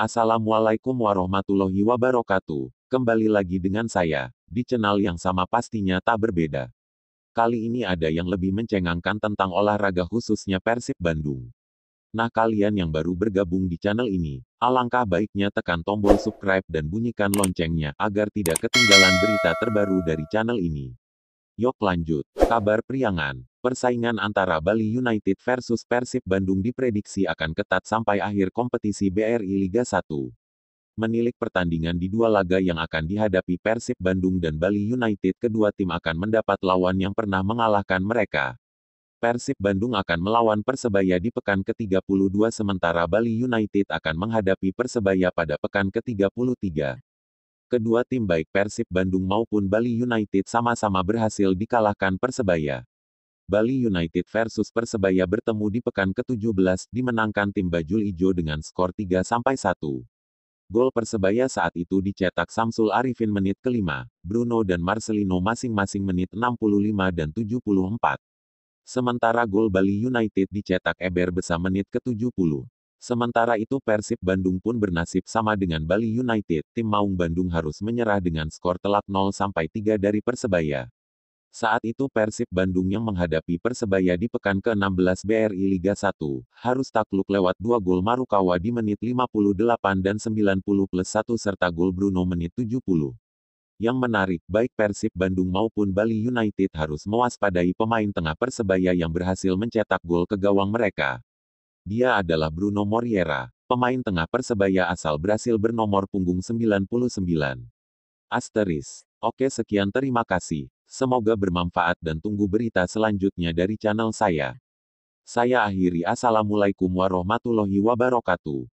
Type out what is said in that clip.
Assalamualaikum warahmatullahi wabarakatuh. Kembali lagi dengan saya, di channel yang sama pastinya tak berbeda. Kali ini ada yang lebih mencengangkan tentang olahraga khususnya Persib Bandung. Nah kalian yang baru bergabung di channel ini, alangkah baiknya tekan tombol subscribe dan bunyikan loncengnya agar tidak ketinggalan berita terbaru dari channel ini. Yok lanjut. Kabar Priangan. Persaingan antara Bali United versus Persib Bandung diprediksi akan ketat sampai akhir kompetisi BRI Liga 1. Menilik pertandingan di dua laga yang akan dihadapi Persib Bandung dan Bali United, kedua tim akan mendapat lawan yang pernah mengalahkan mereka. Persib Bandung akan melawan Persebaya di pekan ke-32 sementara Bali United akan menghadapi Persebaya pada pekan ke-33 kedua tim baik Persib Bandung maupun Bali United sama-sama berhasil dikalahkan Persebaya. Bali United versus Persebaya bertemu di pekan ke-17 dimenangkan tim Bajul Ijo dengan skor 3-1. Gol Persebaya saat itu dicetak Samsul Arifin menit ke-5, Bruno dan Marcelino masing-masing menit 65 dan 74. Sementara gol Bali United dicetak Eber Besa menit ke-70, Sementara itu Persib Bandung pun bernasib sama dengan Bali United, tim Maung Bandung harus menyerah dengan skor telak 0-3 dari Persebaya. Saat itu Persib Bandung yang menghadapi Persebaya di pekan ke-16 BRI Liga 1, harus takluk lewat dua gol Marukawa di menit 58 dan 90 plus 1 serta gol Bruno menit 70. Yang menarik, baik Persib Bandung maupun Bali United harus mewaspadai pemain tengah Persebaya yang berhasil mencetak gol ke gawang mereka. Dia adalah Bruno Moriera, pemain tengah Persebaya asal Brasil bernomor punggung 99. Asteris. Oke sekian terima kasih. Semoga bermanfaat dan tunggu berita selanjutnya dari channel saya. Saya akhiri Assalamualaikum warahmatullahi wabarakatuh.